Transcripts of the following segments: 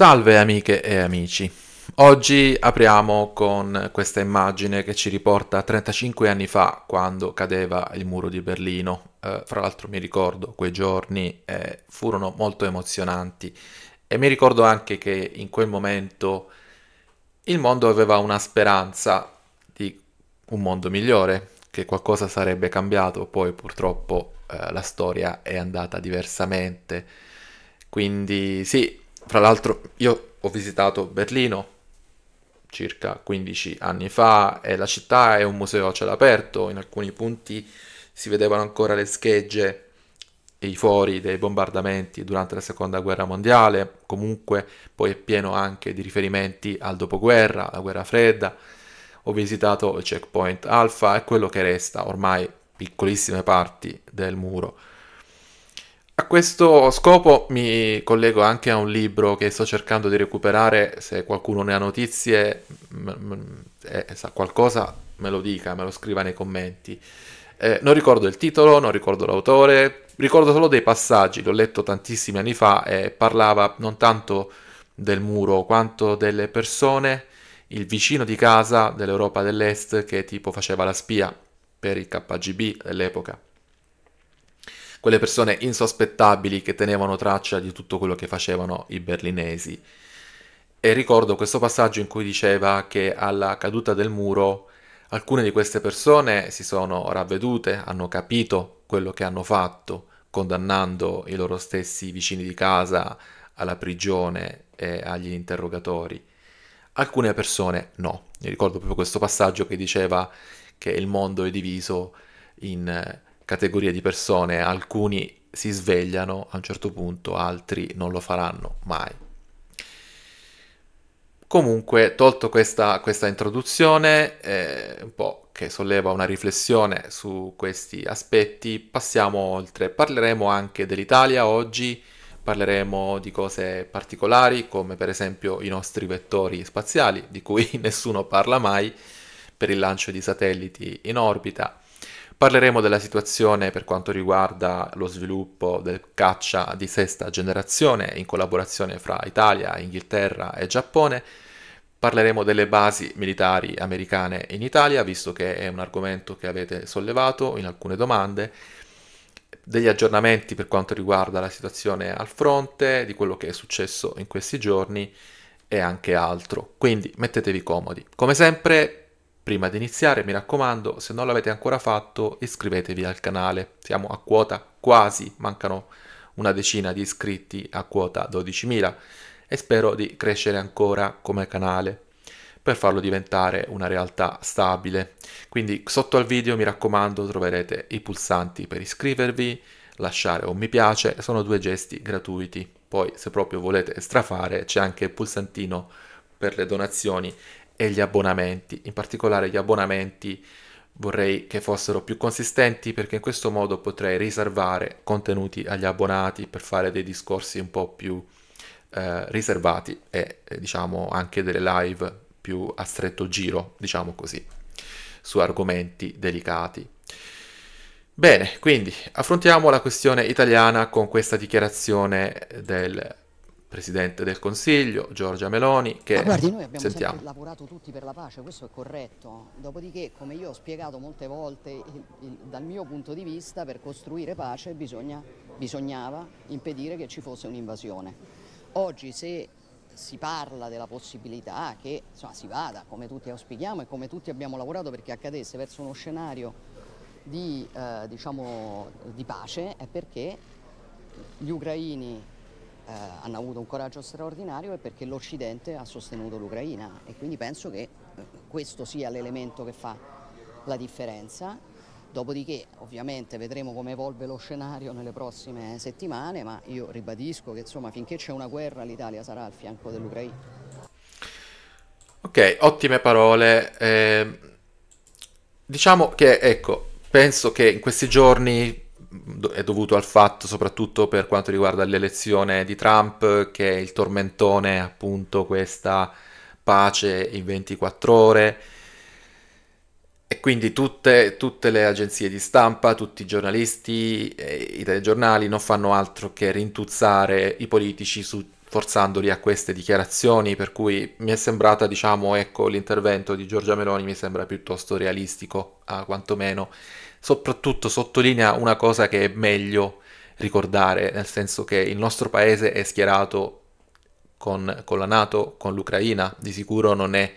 Salve amiche e amici. Oggi apriamo con questa immagine che ci riporta 35 anni fa quando cadeva il muro di Berlino. Eh, fra l'altro mi ricordo quei giorni eh, furono molto emozionanti e mi ricordo anche che in quel momento il mondo aveva una speranza di un mondo migliore, che qualcosa sarebbe cambiato, poi purtroppo eh, la storia è andata diversamente. Quindi sì, fra l'altro io ho visitato Berlino circa 15 anni fa e la città è un museo a cielo aperto, in alcuni punti si vedevano ancora le schegge e i fori dei bombardamenti durante la seconda guerra mondiale, comunque poi è pieno anche di riferimenti al dopoguerra, alla guerra fredda. Ho visitato il checkpoint Alpha e quello che resta, ormai piccolissime parti del muro a questo scopo mi collego anche a un libro che sto cercando di recuperare, se qualcuno ne ha notizie, m- m- eh, sa qualcosa me lo dica, me lo scriva nei commenti. Eh, non ricordo il titolo, non ricordo l'autore, ricordo solo dei passaggi, l'ho letto tantissimi anni fa e parlava non tanto del muro quanto delle persone, il vicino di casa dell'Europa dell'Est che tipo faceva la spia per il KGB dell'epoca quelle persone insospettabili che tenevano traccia di tutto quello che facevano i berlinesi. E ricordo questo passaggio in cui diceva che alla caduta del muro alcune di queste persone si sono ravvedute, hanno capito quello che hanno fatto, condannando i loro stessi vicini di casa alla prigione e agli interrogatori. Alcune persone no. Mi ricordo proprio questo passaggio che diceva che il mondo è diviso in eh, categorie di persone, alcuni si svegliano a un certo punto, altri non lo faranno mai. Comunque, tolto questa, questa introduzione, eh, un po' che solleva una riflessione su questi aspetti, passiamo oltre. Parleremo anche dell'Italia oggi, parleremo di cose particolari come per esempio i nostri vettori spaziali, di cui nessuno parla mai, per il lancio di satelliti in orbita Parleremo della situazione per quanto riguarda lo sviluppo del caccia di sesta generazione in collaborazione fra Italia, Inghilterra e Giappone. Parleremo delle basi militari americane in Italia, visto che è un argomento che avete sollevato in alcune domande degli aggiornamenti per quanto riguarda la situazione al fronte, di quello che è successo in questi giorni e anche altro. Quindi mettetevi comodi. Come sempre Prima di iniziare mi raccomando, se non l'avete ancora fatto, iscrivetevi al canale. Siamo a quota quasi, mancano una decina di iscritti a quota 12.000 e spero di crescere ancora come canale per farlo diventare una realtà stabile. Quindi sotto al video mi raccomando troverete i pulsanti per iscrivervi, lasciare un mi piace, sono due gesti gratuiti. Poi se proprio volete strafare c'è anche il pulsantino per le donazioni e gli abbonamenti. In particolare gli abbonamenti vorrei che fossero più consistenti perché in questo modo potrei riservare contenuti agli abbonati per fare dei discorsi un po' più eh, riservati e eh, diciamo anche delle live più a stretto giro, diciamo così, su argomenti delicati. Bene, quindi affrontiamo la questione italiana con questa dichiarazione del Presidente del Consiglio, Giorgia Meloni, che... Ma guardi, noi abbiamo sentiamo. lavorato tutti per la pace, questo è corretto. Dopodiché, come io ho spiegato molte volte, il, il, dal mio punto di vista, per costruire pace bisogna, bisognava impedire che ci fosse un'invasione. Oggi, se si parla della possibilità che insomma, si vada, come tutti auspichiamo e come tutti abbiamo lavorato perché accadesse, verso uno scenario di, eh, diciamo, di pace, è perché gli ucraini eh, hanno avuto un coraggio straordinario è perché l'Occidente ha sostenuto l'Ucraina e quindi penso che eh, questo sia l'elemento che fa la differenza. Dopodiché ovviamente vedremo come evolve lo scenario nelle prossime settimane, ma io ribadisco che insomma, finché c'è una guerra l'Italia sarà al fianco dell'Ucraina. Ok, ottime parole. Eh, diciamo che, ecco, penso che in questi giorni è dovuto al fatto, soprattutto per quanto riguarda l'elezione di Trump, che il tormentone è appunto questa pace in 24 ore. E quindi tutte, tutte, le agenzie di stampa, tutti i giornalisti, eh, i telegiornali non fanno altro che rintuzzare i politici su, forzandoli a queste dichiarazioni, per cui mi è sembrata, diciamo, ecco, l'intervento di Giorgia Meloni mi sembra piuttosto realistico, ah, quantomeno soprattutto sottolinea una cosa che è meglio ricordare, nel senso che il nostro paese è schierato con, con la Nato, con l'Ucraina, di sicuro non è,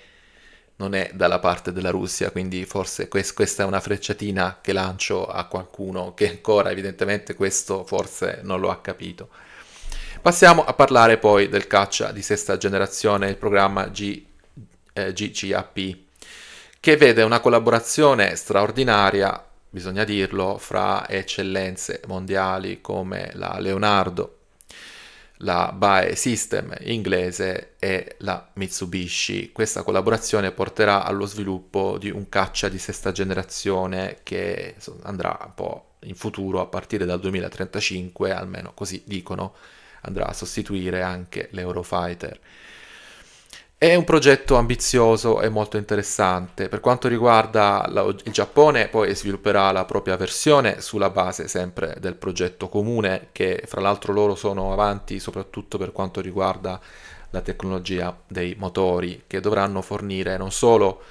non è, dalla parte della Russia, quindi forse quest, questa è una frecciatina che lancio a qualcuno che ancora evidentemente questo forse non lo ha capito. Passiamo a parlare poi del caccia di sesta generazione, il programma G, eh, GCAP, che vede una collaborazione straordinaria bisogna dirlo, fra eccellenze mondiali come la Leonardo, la BAE System inglese e la Mitsubishi. Questa collaborazione porterà allo sviluppo di un caccia di sesta generazione che andrà un po' in futuro a partire dal 2035, almeno così dicono, andrà a sostituire anche l'Eurofighter. È un progetto ambizioso e molto interessante. Per quanto riguarda la, il Giappone, poi svilupperà la propria versione sulla base sempre del progetto comune, che fra l'altro loro sono avanti soprattutto per quanto riguarda la tecnologia dei motori, che dovranno fornire non solo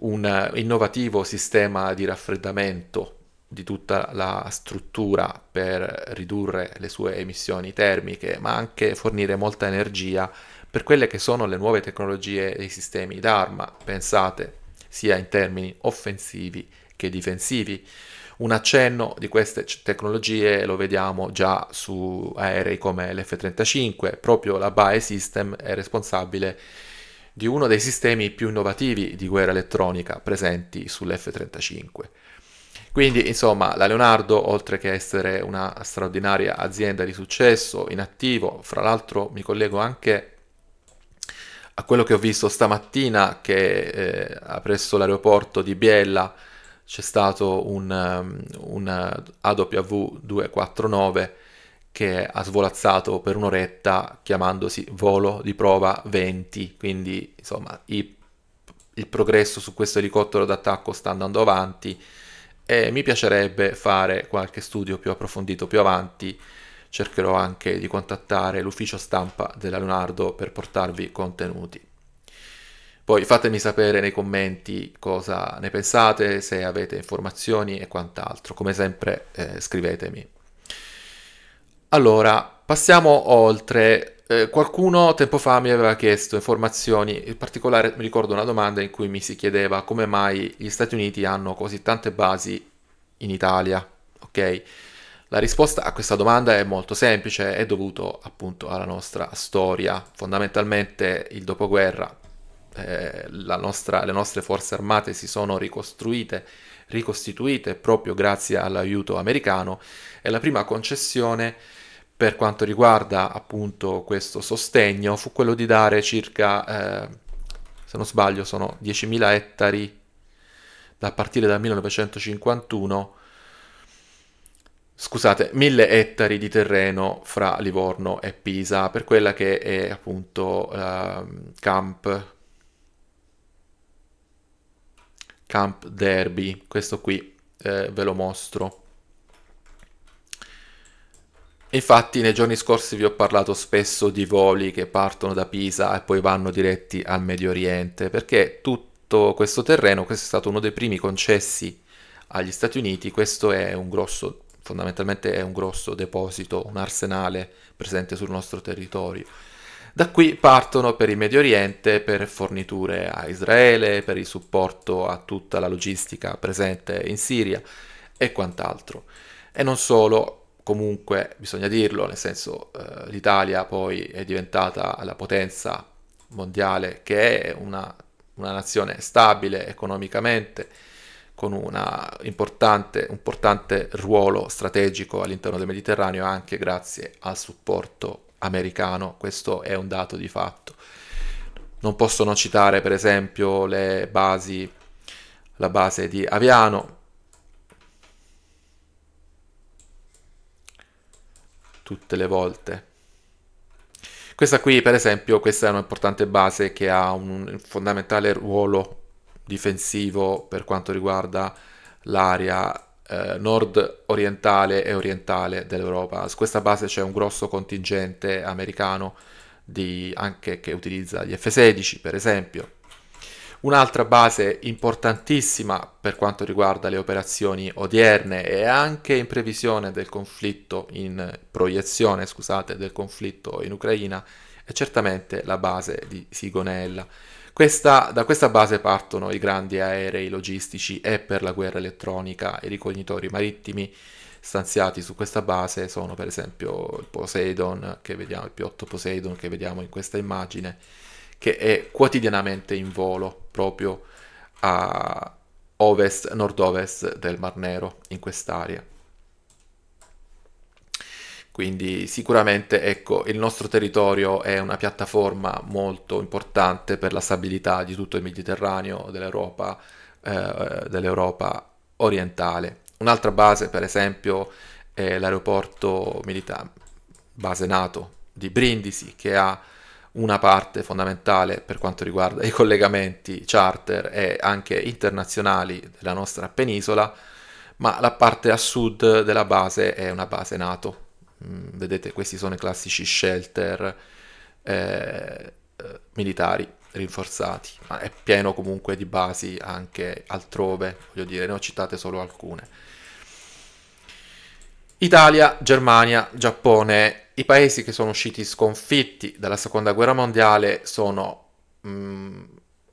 un innovativo sistema di raffreddamento di tutta la struttura per ridurre le sue emissioni termiche, ma anche fornire molta energia per quelle che sono le nuove tecnologie e i sistemi d'arma, pensate sia in termini offensivi che difensivi. Un accenno di queste tecnologie lo vediamo già su aerei come l'F-35, proprio la BAE System è responsabile di uno dei sistemi più innovativi di guerra elettronica presenti sull'F-35. Quindi, insomma, la Leonardo, oltre che essere una straordinaria azienda di successo, in attivo, fra l'altro mi collego anche a quello che ho visto stamattina che eh, presso l'aeroporto di Biella c'è stato un, um, un AW 249 che ha svolazzato per un'oretta chiamandosi volo di prova 20, quindi insomma i, il progresso su questo elicottero d'attacco sta andando avanti e mi piacerebbe fare qualche studio più approfondito più avanti cercherò anche di contattare l'ufficio stampa della Leonardo per portarvi contenuti. Poi fatemi sapere nei commenti cosa ne pensate, se avete informazioni e quant'altro. Come sempre eh, scrivetemi. Allora, passiamo oltre. Eh, qualcuno tempo fa mi aveva chiesto informazioni, in particolare mi ricordo una domanda in cui mi si chiedeva come mai gli Stati Uniti hanno così tante basi in Italia, ok? La risposta a questa domanda è molto semplice, è dovuto appunto alla nostra storia. Fondamentalmente il dopoguerra, eh, nostra, le nostre forze armate si sono ricostruite, ricostituite proprio grazie all'aiuto americano e la prima concessione per quanto riguarda appunto questo sostegno fu quello di dare circa, eh, se non sbaglio, sono 10.000 ettari da partire dal 1951 scusate, mille ettari di terreno fra Livorno e Pisa per quella che è appunto uh, Camp, Camp Derby, questo qui eh, ve lo mostro. Infatti nei giorni scorsi vi ho parlato spesso di voli che partono da Pisa e poi vanno diretti al Medio Oriente, perché tutto questo terreno, questo è stato uno dei primi concessi agli Stati Uniti, questo è un grosso fondamentalmente è un grosso deposito, un arsenale presente sul nostro territorio. Da qui partono per il Medio Oriente per forniture a Israele, per il supporto a tutta la logistica presente in Siria e quant'altro. E non solo, comunque bisogna dirlo, nel senso eh, l'Italia poi è diventata la potenza mondiale che è una, una nazione stabile economicamente, con importante, un importante ruolo strategico all'interno del Mediterraneo anche grazie al supporto americano, questo è un dato di fatto. Non posso non citare per esempio le basi, la base di Aviano, tutte le volte. Questa qui per esempio, questa è un'importante base che ha un fondamentale ruolo difensivo per quanto riguarda l'area eh, nord orientale e orientale dell'Europa. Su questa base c'è un grosso contingente americano di, anche che utilizza gli F-16 per esempio. Un'altra base importantissima per quanto riguarda le operazioni odierne e anche in previsione del conflitto, in proiezione, scusate, del conflitto in Ucraina è certamente la base di Sigonella questa, da questa base partono i grandi aerei logistici e per la guerra elettronica i ricognitori marittimi stanziati su questa base sono per esempio il Poseidon, che vediamo, il p Poseidon che vediamo in questa immagine, che è quotidianamente in volo proprio a ovest, nord-ovest del Mar Nero, in quest'area. Quindi sicuramente ecco, il nostro territorio è una piattaforma molto importante per la stabilità di tutto il Mediterraneo, dell'Europa, eh, dell'Europa orientale. Un'altra base, per esempio, è l'aeroporto militare, base NATO di Brindisi, che ha una parte fondamentale per quanto riguarda i collegamenti charter e anche internazionali della nostra penisola, ma la parte a sud della base è una base NATO Mm, vedete, questi sono i classici shelter eh, eh, militari rinforzati, ma è pieno comunque di basi anche altrove, voglio dire, ne ho citate solo alcune. Italia, Germania, Giappone, i paesi che sono usciti sconfitti dalla seconda guerra mondiale sono, mh, mm,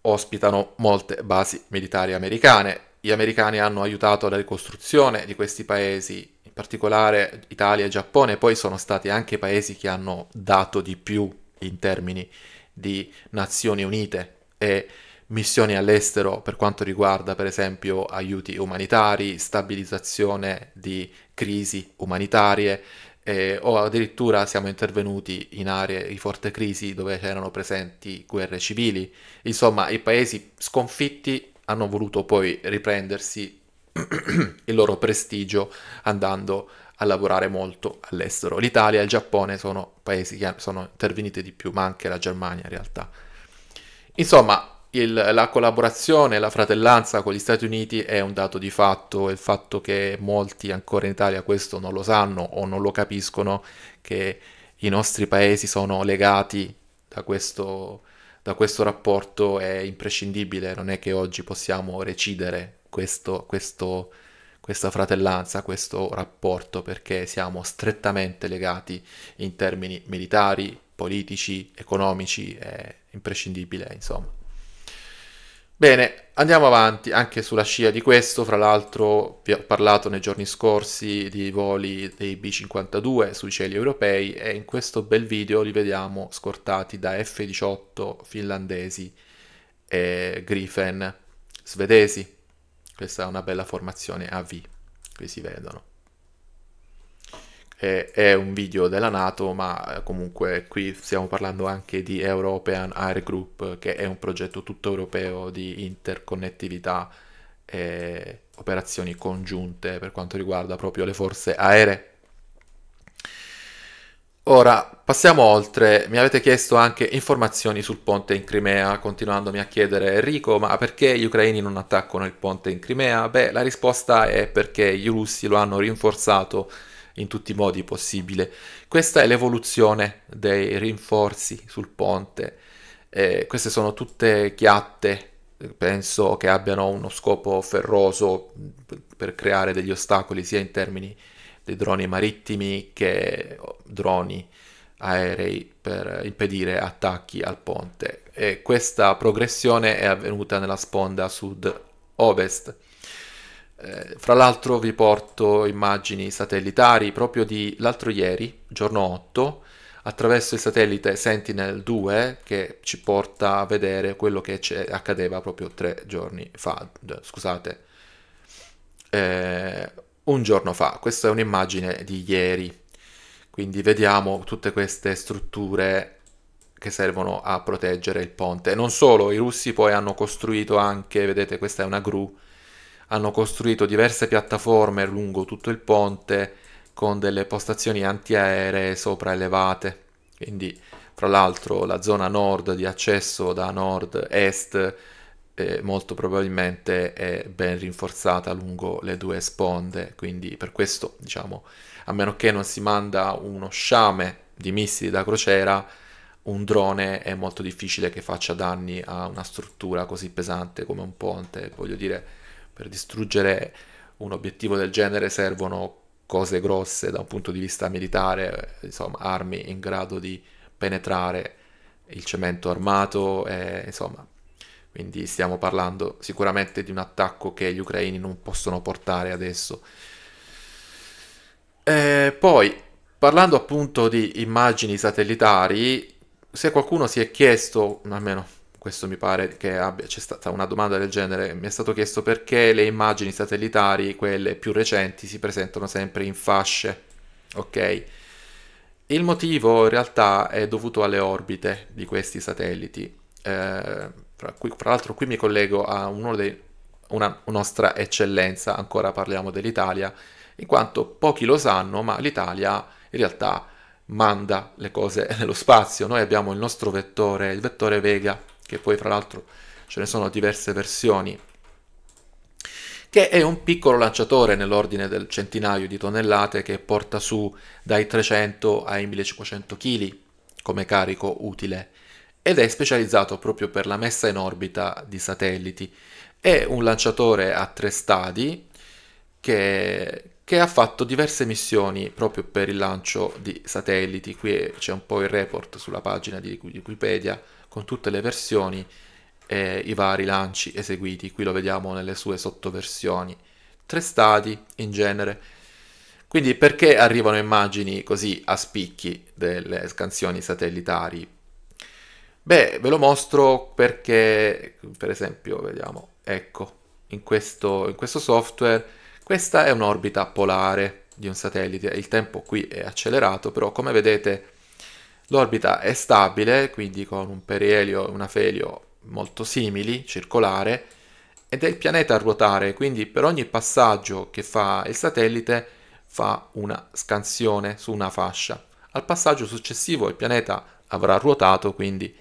ospitano molte basi militari americane. Gli americani hanno aiutato la ricostruzione di questi paesi particolare Italia e Giappone, poi sono stati anche paesi che hanno dato di più in termini di Nazioni Unite e missioni all'estero per quanto riguarda per esempio aiuti umanitari, stabilizzazione di crisi umanitarie eh, o addirittura siamo intervenuti in aree di forte crisi dove c'erano presenti guerre civili. Insomma, i paesi sconfitti hanno voluto poi riprendersi il loro prestigio andando a lavorare molto all'estero. L'Italia e il Giappone sono paesi che sono intervenuti di più, ma anche la Germania in realtà. Insomma, il, la collaborazione, la fratellanza con gli Stati Uniti è un dato di fatto, il fatto che molti ancora in Italia questo non lo sanno o non lo capiscono, che i nostri paesi sono legati da questo, da questo rapporto è imprescindibile, non è che oggi possiamo recidere questo, questo, questa fratellanza, questo rapporto, perché siamo strettamente legati in termini militari, politici, economici, è imprescindibile, insomma. Bene, andiamo avanti anche sulla scia di questo, fra l'altro vi ho parlato nei giorni scorsi di voli dei B-52 sui cieli europei e in questo bel video li vediamo scortati da F-18 finlandesi e Griffin svedesi. Questa è una bella formazione a V, qui si vedono. E, è un video della Nato, ma eh, comunque qui stiamo parlando anche di European Air Group, che è un progetto tutto europeo di interconnettività e operazioni congiunte per quanto riguarda proprio le forze aeree Ora passiamo oltre, mi avete chiesto anche informazioni sul ponte in Crimea, continuandomi a chiedere Enrico, ma perché gli ucraini non attaccano il ponte in Crimea? Beh, la risposta è perché i russi lo hanno rinforzato in tutti i modi possibili. Questa è l'evoluzione dei rinforzi sul ponte. Eh, queste sono tutte chiatte, penso che abbiano uno scopo ferroso per creare degli ostacoli sia in termini di dei droni marittimi che droni aerei per impedire attacchi al ponte e questa progressione è avvenuta nella sponda sud-ovest. Eh, fra l'altro vi porto immagini satellitari proprio di l'altro ieri, giorno 8, attraverso il satellite Sentinel-2 che ci porta a vedere quello che accadeva proprio tre giorni fa, scusate, eh, un giorno fa. Questa è un'immagine di ieri, quindi vediamo tutte queste strutture che servono a proteggere il ponte. Non solo, i russi poi hanno costruito anche, vedete questa è una gru, hanno costruito diverse piattaforme lungo tutto il ponte con delle postazioni antiaeree sopraelevate. Quindi, fra l'altro, la zona nord di accesso da nord-est eh, molto probabilmente è ben rinforzata lungo le due sponde, quindi per questo, diciamo, a meno che non si manda uno sciame di missili da crociera, un drone è molto difficile che faccia danni a una struttura così pesante come un ponte. Voglio dire, per distruggere un obiettivo del genere servono cose grosse da un punto di vista militare, insomma, armi in grado di penetrare il cemento armato, e, eh, insomma, quindi stiamo parlando sicuramente di un attacco che gli ucraini non possono portare adesso. E eh, poi, parlando appunto di immagini satellitari, se qualcuno si è chiesto, almeno questo mi pare che abbia, c'è stata una domanda del genere, mi è stato chiesto perché le immagini satellitari, quelle più recenti, si presentano sempre in fasce, ok? Il motivo in realtà è dovuto alle orbite di questi satelliti. Eh, Qui, fra l'altro qui mi collego a dei, una nostra eccellenza, ancora parliamo dell'Italia, in quanto pochi lo sanno, ma l'Italia in realtà manda le cose nello spazio. Noi abbiamo il nostro vettore, il vettore Vega, che poi fra l'altro ce ne sono diverse versioni, che è un piccolo lanciatore nell'ordine del centinaio di tonnellate che porta su dai 300 ai 1500 kg come carico utile ed è specializzato proprio per la messa in orbita di satelliti. È un lanciatore a tre stadi che, che ha fatto diverse missioni proprio per il lancio di satelliti. Qui c'è un po' il report sulla pagina di Wikipedia con tutte le versioni e i vari lanci eseguiti. Qui lo vediamo nelle sue sottoversioni. Tre stadi in genere. Quindi perché arrivano immagini così a spicchi delle scansioni satellitari? Beh, ve lo mostro perché, per esempio, vediamo, ecco, in questo, in questo software, questa è un'orbita polare di un satellite, il tempo qui è accelerato, però come vedete l'orbita è stabile, quindi con un perielio e un afelio molto simili, circolare, ed è il pianeta a ruotare, quindi per ogni passaggio che fa il satellite fa una scansione su una fascia. Al passaggio successivo il pianeta avrà ruotato, quindi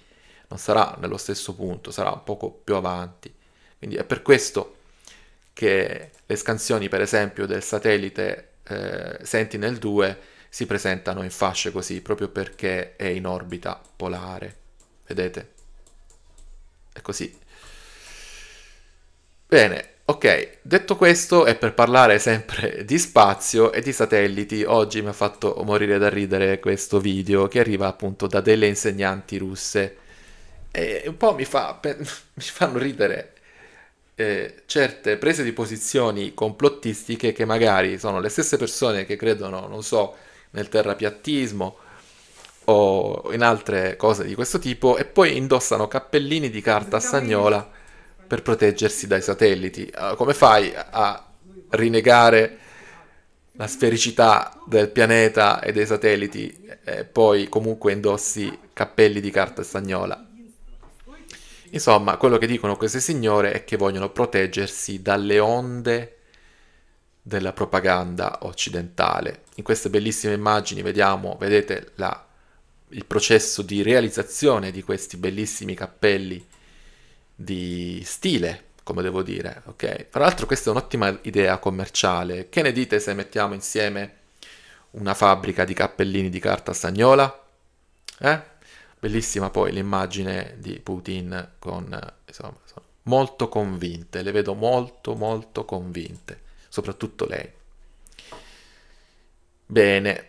non sarà nello stesso punto, sarà un poco più avanti. Quindi è per questo che le scansioni, per esempio, del satellite eh, Sentinel 2 si presentano in fasce così, proprio perché è in orbita polare. Vedete? È così. Bene, ok, detto questo è per parlare sempre di spazio e di satelliti. Oggi mi ha fatto morire da ridere questo video che arriva appunto da delle insegnanti russe e un po' mi, fa, mi fanno ridere eh, certe prese di posizioni complottistiche che magari sono le stesse persone che credono, non so, nel terrapiattismo o in altre cose di questo tipo e poi indossano cappellini di carta stagnola per proteggersi dai satelliti. Eh, come fai a rinnegare la sfericità del pianeta e dei satelliti e poi comunque indossi cappelli di carta stagnola? Insomma, quello che dicono queste signore è che vogliono proteggersi dalle onde della propaganda occidentale. In queste bellissime immagini vediamo, vedete la, il processo di realizzazione di questi bellissimi cappelli di stile, come devo dire, ok? Tra l'altro questa è un'ottima idea commerciale. Che ne dite se mettiamo insieme una fabbrica di cappellini di carta stagnola? Eh? Bellissima poi l'immagine di Putin con, insomma, molto convinte, le vedo molto molto convinte, soprattutto lei. Bene,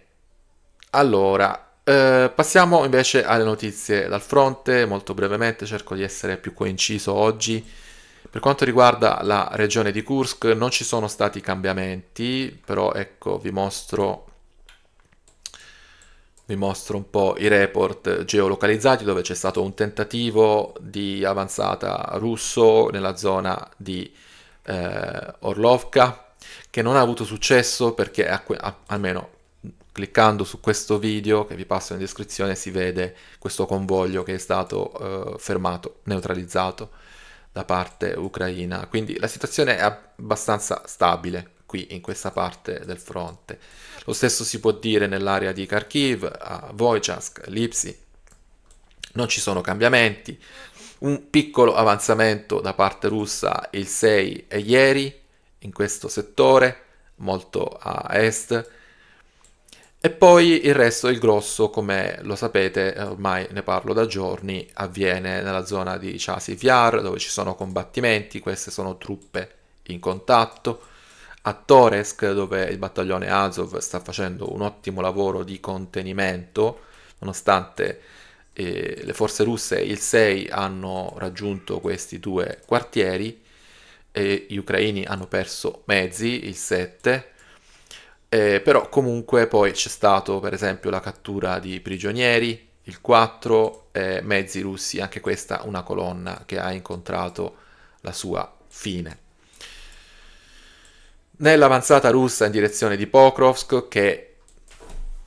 allora eh, passiamo invece alle notizie dal fronte, molto brevemente cerco di essere più coinciso oggi. Per quanto riguarda la regione di Kursk non ci sono stati cambiamenti, però ecco vi mostro vi mostro un po' i report geolocalizzati dove c'è stato un tentativo di avanzata russo nella zona di eh, Orlovka che non ha avuto successo perché a, a, almeno cliccando su questo video che vi passo in descrizione si vede questo convoglio che è stato eh, fermato, neutralizzato da parte ucraina. Quindi la situazione è abbastanza stabile qui in questa parte del fronte. Lo stesso si può dire nell'area di Kharkiv, a Vojchask, Lipsi. Non ci sono cambiamenti. Un piccolo avanzamento da parte russa il 6 e ieri in questo settore, molto a est. E poi il resto, il grosso, come lo sapete, ormai ne parlo da giorni, avviene nella zona di Chasiv Yar, dove ci sono combattimenti, queste sono truppe in contatto a Toresk, dove il battaglione Azov sta facendo un ottimo lavoro di contenimento, nonostante eh, le forze russe il 6 hanno raggiunto questi due quartieri, e gli ucraini hanno perso mezzi, il 7, eh, però comunque poi c'è stato per esempio la cattura di prigionieri, il 4, eh, mezzi russi, anche questa una colonna che ha incontrato la sua fine nell'avanzata russa in direzione di Pokrovsk che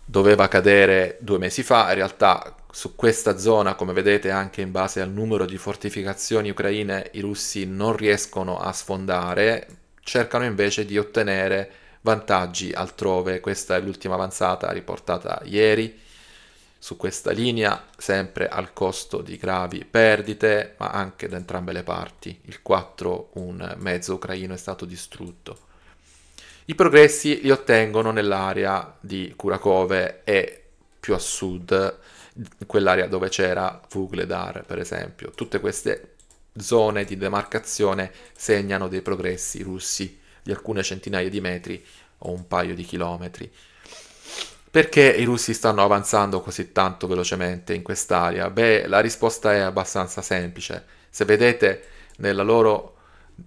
doveva cadere due mesi fa, in realtà su questa zona, come vedete anche in base al numero di fortificazioni ucraine, i russi non riescono a sfondare, cercano invece di ottenere vantaggi altrove. Questa è l'ultima avanzata riportata ieri su questa linea, sempre al costo di gravi perdite, ma anche da entrambe le parti. Il 4 un mezzo ucraino è stato distrutto. I progressi li ottengono nell'area di Kurakove e più a sud, quell'area dove c'era Vugledar, per esempio. Tutte queste zone di demarcazione segnano dei progressi russi di alcune centinaia di metri o un paio di chilometri. Perché i russi stanno avanzando così tanto velocemente in quest'area? Beh, la risposta è abbastanza semplice. Se vedete nella loro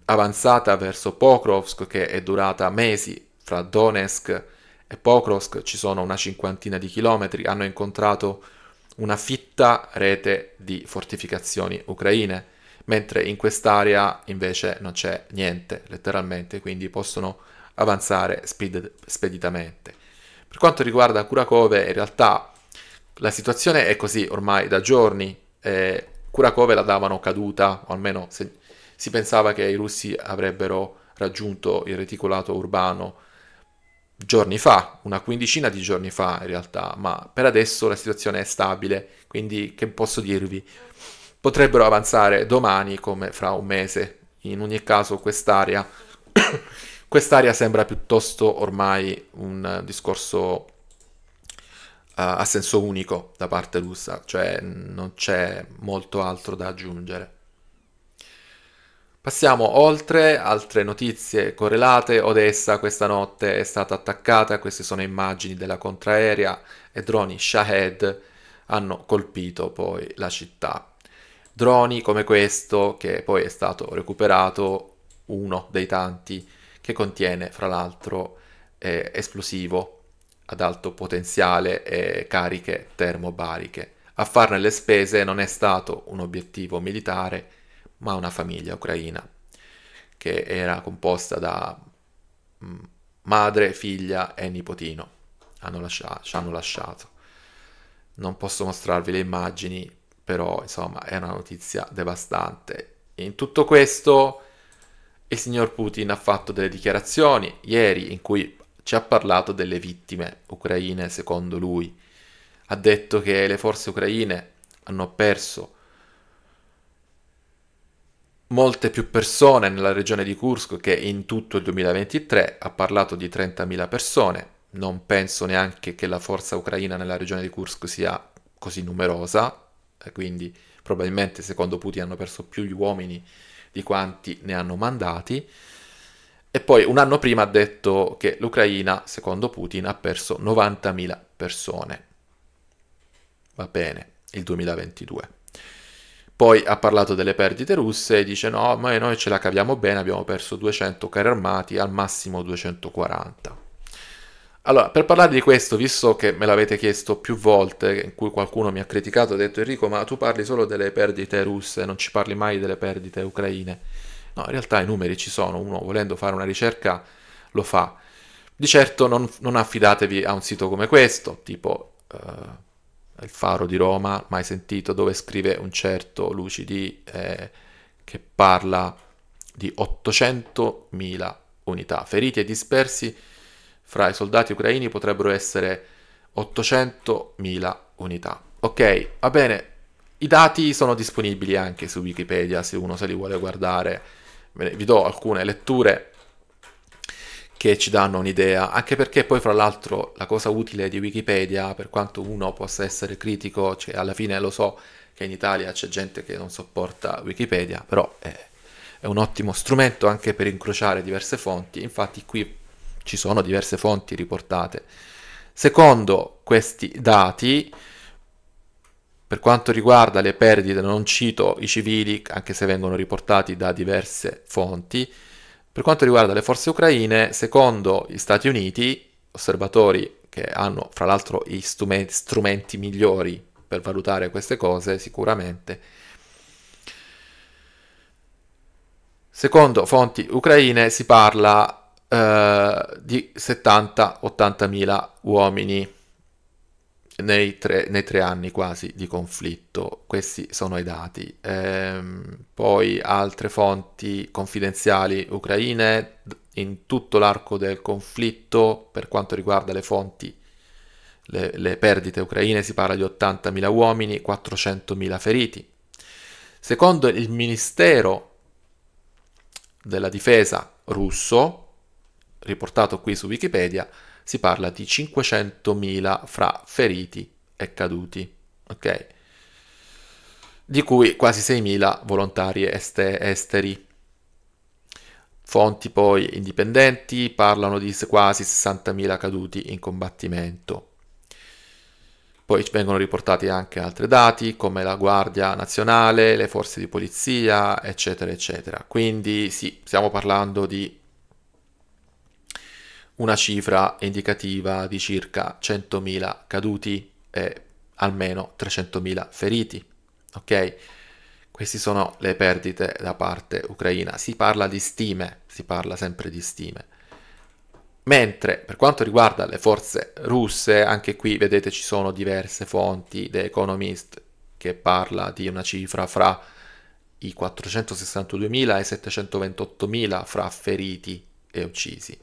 avanzata verso Pokrovsk che è durata mesi fra Donetsk e Pokrovsk, ci sono una cinquantina di chilometri, hanno incontrato una fitta rete di fortificazioni ucraine, mentre in quest'area invece non c'è niente, letteralmente, quindi possono avanzare speed, speditamente. Per quanto riguarda Kurakove, in realtà la situazione è così ormai da giorni, eh, Kurakove la davano caduta, o almeno se, si pensava che i russi avrebbero raggiunto il reticolato urbano giorni fa, una quindicina di giorni fa in realtà, ma per adesso la situazione è stabile, quindi che posso dirvi? Potrebbero avanzare domani come fra un mese, in ogni caso quest'area, quest'area sembra piuttosto ormai un discorso eh, a senso unico da parte russa, cioè non c'è molto altro da aggiungere. Passiamo oltre, altre notizie correlate, Odessa questa notte è stata attaccata, queste sono immagini della contraerea e droni Shahed hanno colpito poi la città. Droni come questo, che poi è stato recuperato, uno dei tanti, che contiene fra l'altro eh, esplosivo ad alto potenziale e cariche termobariche. A farne le spese non è stato un obiettivo militare, ma una famiglia ucraina che era composta da mm, madre, figlia e nipotino. Hanno lasciato, ci hanno lasciato. Non posso mostrarvi le immagini, però insomma è una notizia devastante. In tutto questo il signor Putin ha fatto delle dichiarazioni ieri in cui ci ha parlato delle vittime ucraine secondo lui. Ha detto che le forze ucraine hanno perso molte più persone nella regione di Kursk che in tutto il 2023 ha parlato di 30.000 persone. Non penso neanche che la forza ucraina nella regione di Kursk sia così numerosa, quindi probabilmente secondo Putin hanno perso più gli uomini di quanti ne hanno mandati. E poi un anno prima ha detto che l'Ucraina, secondo Putin, ha perso 90.000 persone. Va bene, il 2022. Poi ha parlato delle perdite russe e dice no, ma noi ce la caviamo bene, abbiamo perso 200 carri armati, al massimo 240. Allora, per parlare di questo, visto che me l'avete chiesto più volte, in cui qualcuno mi ha criticato, ha detto Enrico, ma tu parli solo delle perdite russe, non ci parli mai delle perdite ucraine. No, in realtà i numeri ci sono, uno volendo fare una ricerca lo fa. Di certo non, non affidatevi a un sito come questo, tipo... Uh, il faro di Roma, mai sentito, dove scrive un certo Lucidi eh, che parla di 800.000 unità. Feriti e dispersi fra i soldati ucraini potrebbero essere 800.000 unità. Ok, va bene, i dati sono disponibili anche su Wikipedia se uno se li vuole guardare. Vi do alcune letture che ci danno un'idea, anche perché poi fra l'altro la cosa utile di Wikipedia, per quanto uno possa essere critico, cioè alla fine lo so che in Italia c'è gente che non sopporta Wikipedia, però è, è un ottimo strumento anche per incrociare diverse fonti, infatti qui ci sono diverse fonti riportate. Secondo questi dati, per quanto riguarda le perdite, non cito i civili, anche se vengono riportati da diverse fonti, per quanto riguarda le forze ucraine, secondo gli Stati Uniti, osservatori che hanno fra l'altro gli strumenti, strumenti migliori per valutare queste cose, sicuramente, secondo fonti ucraine si parla eh, di 70-80 mila uomini nei tre, nei tre, anni quasi di conflitto, questi sono i dati. Ehm, poi altre fonti confidenziali ucraine in tutto l'arco del conflitto, per quanto riguarda le fonti, le, le perdite ucraine, si parla di 80.000 uomini, 400.000 feriti. Secondo il Ministero della Difesa russo, riportato qui su Wikipedia, si parla di 500.000 fra feriti e caduti, ok? Di cui quasi 6.000 volontari este- esteri. Fonti poi indipendenti parlano di quasi 60.000 caduti in combattimento. Poi vengono riportati anche altri dati come la Guardia Nazionale, le forze di polizia, eccetera, eccetera. Quindi sì, stiamo parlando di una cifra indicativa di circa 100.000 caduti e almeno 300.000 feriti. Ok? Queste sono le perdite da parte ucraina. Si parla di stime, si parla sempre di stime. Mentre per quanto riguarda le forze russe, anche qui vedete ci sono diverse fonti, The Economist che parla di una cifra fra i 462.000 e i 728.000 fra feriti e uccisi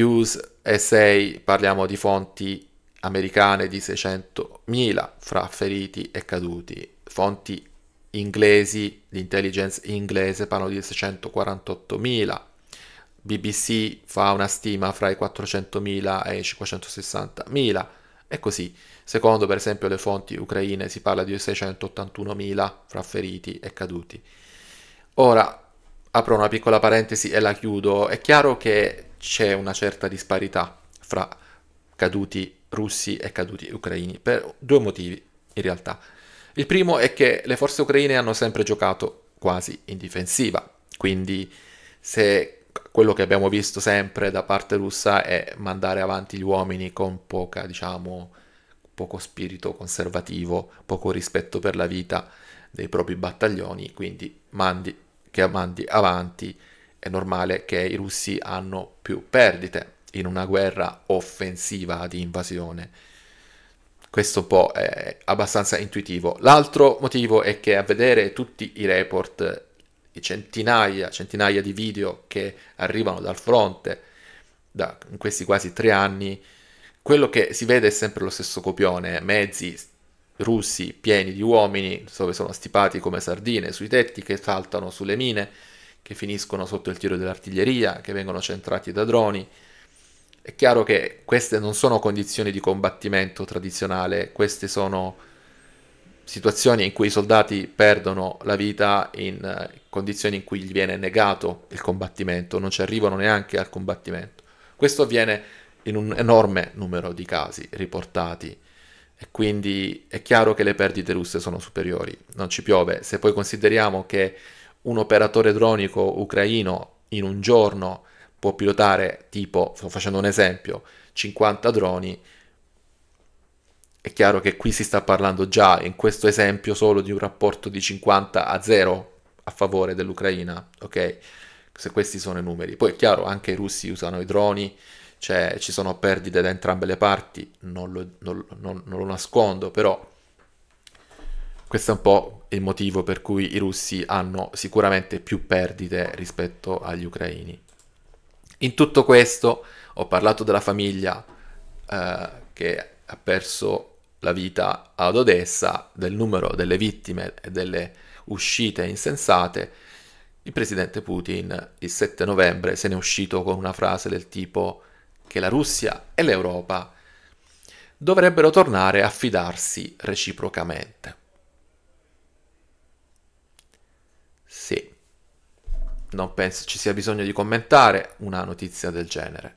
use USA parliamo di fonti americane di 600.000 fra feriti e caduti, fonti inglesi, l'intelligence inglese parlano di 648.000, BBC fa una stima fra i 400.000 e i 560.000 e così. Secondo per esempio le fonti ucraine si parla di 681.000 fra feriti e caduti. Ora apro una piccola parentesi e la chiudo. È chiaro che c'è una certa disparità fra caduti russi e caduti ucraini per due motivi in realtà. Il primo è che le forze ucraine hanno sempre giocato quasi in difensiva, quindi se quello che abbiamo visto sempre da parte russa è mandare avanti gli uomini con poca, diciamo, poco spirito conservativo, poco rispetto per la vita dei propri battaglioni, quindi mandi, che mandi avanti è normale che i russi hanno più perdite in una guerra offensiva di invasione. Questo un po' è abbastanza intuitivo. L'altro motivo è che a vedere tutti i report, i centinaia, centinaia di video che arrivano dal fronte da, in questi quasi tre anni, quello che si vede è sempre lo stesso copione, mezzi russi pieni di uomini dove sono stipati come sardine sui tetti che saltano sulle mine, che finiscono sotto il tiro dell'artiglieria, che vengono centrati da droni. È chiaro che queste non sono condizioni di combattimento tradizionale, queste sono situazioni in cui i soldati perdono la vita in eh, condizioni in cui gli viene negato il combattimento, non ci arrivano neanche al combattimento. Questo avviene in un enorme numero di casi riportati e quindi è chiaro che le perdite russe sono superiori, non ci piove. Se poi consideriamo che un operatore dronico ucraino in un giorno può pilotare tipo, sto facendo un esempio, 50 droni, è chiaro che qui si sta parlando già in questo esempio solo di un rapporto di 50 a 0 a favore dell'Ucraina, ok? Se questi sono i numeri. Poi è chiaro, anche i russi usano i droni, cioè ci sono perdite da entrambe le parti, non lo, non, non, non lo nascondo, però questo è un po' il motivo per cui i russi hanno sicuramente più perdite rispetto agli ucraini. In tutto questo ho parlato della famiglia eh, che ha perso la vita ad Odessa, del numero delle vittime e delle uscite insensate. Il presidente Putin il 7 novembre se n'è uscito con una frase del tipo che la Russia e l'Europa dovrebbero tornare a fidarsi reciprocamente. non penso ci sia bisogno di commentare una notizia del genere.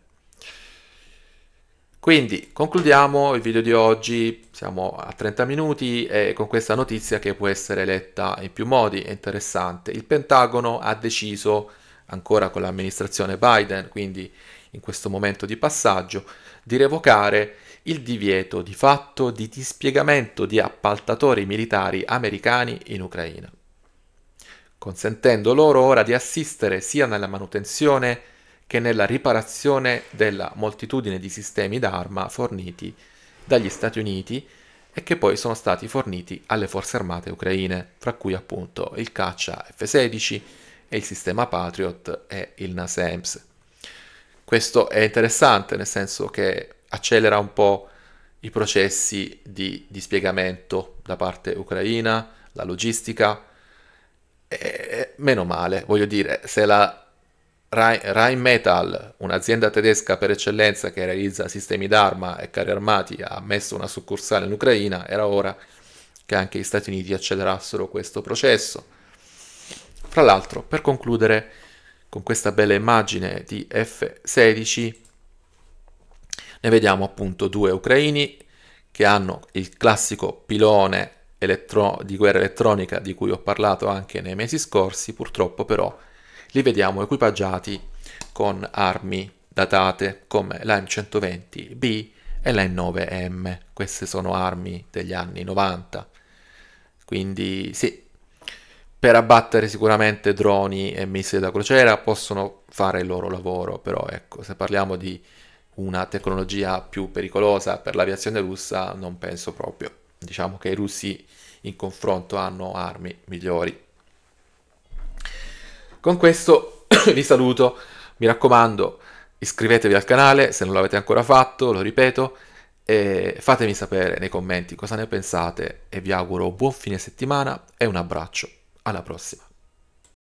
Quindi concludiamo il video di oggi, siamo a 30 minuti e con questa notizia che può essere letta in più modi, è interessante. Il Pentagono ha deciso, ancora con l'amministrazione Biden, quindi in questo momento di passaggio, di revocare il divieto di fatto di dispiegamento di appaltatori militari americani in Ucraina consentendo loro ora di assistere sia nella manutenzione che nella riparazione della moltitudine di sistemi d'arma forniti dagli Stati Uniti e che poi sono stati forniti alle forze armate ucraine, fra cui appunto il caccia F-16 e il sistema Patriot e il NASAMS. Questo è interessante nel senso che accelera un po' i processi di dispiegamento da parte ucraina, la logistica, e, eh, meno male, voglio dire, se la Rheinmetall, un'azienda tedesca per eccellenza che realizza sistemi d'arma e carri armati, ha messo una succursale in Ucraina, era ora che anche gli Stati Uniti accelerassero questo processo. Fra l'altro, per concludere con questa bella immagine di F-16, ne vediamo appunto due ucraini che hanno il classico pilone elettro- di guerra elettronica di cui ho parlato anche nei mesi scorsi, purtroppo però li vediamo equipaggiati con armi datate come la M120B e la M9M. Queste sono armi degli anni 90. Quindi sì, per abbattere sicuramente droni e missili da crociera possono fare il loro lavoro, però ecco, se parliamo di una tecnologia più pericolosa per l'aviazione russa non penso proprio. Diciamo che i russi in confronto hanno armi migliori. Con questo vi saluto, mi raccomando iscrivetevi al canale se non l'avete ancora fatto, lo ripeto, e fatemi sapere nei commenti cosa ne pensate e vi auguro buon fine settimana e un abbraccio, alla prossima.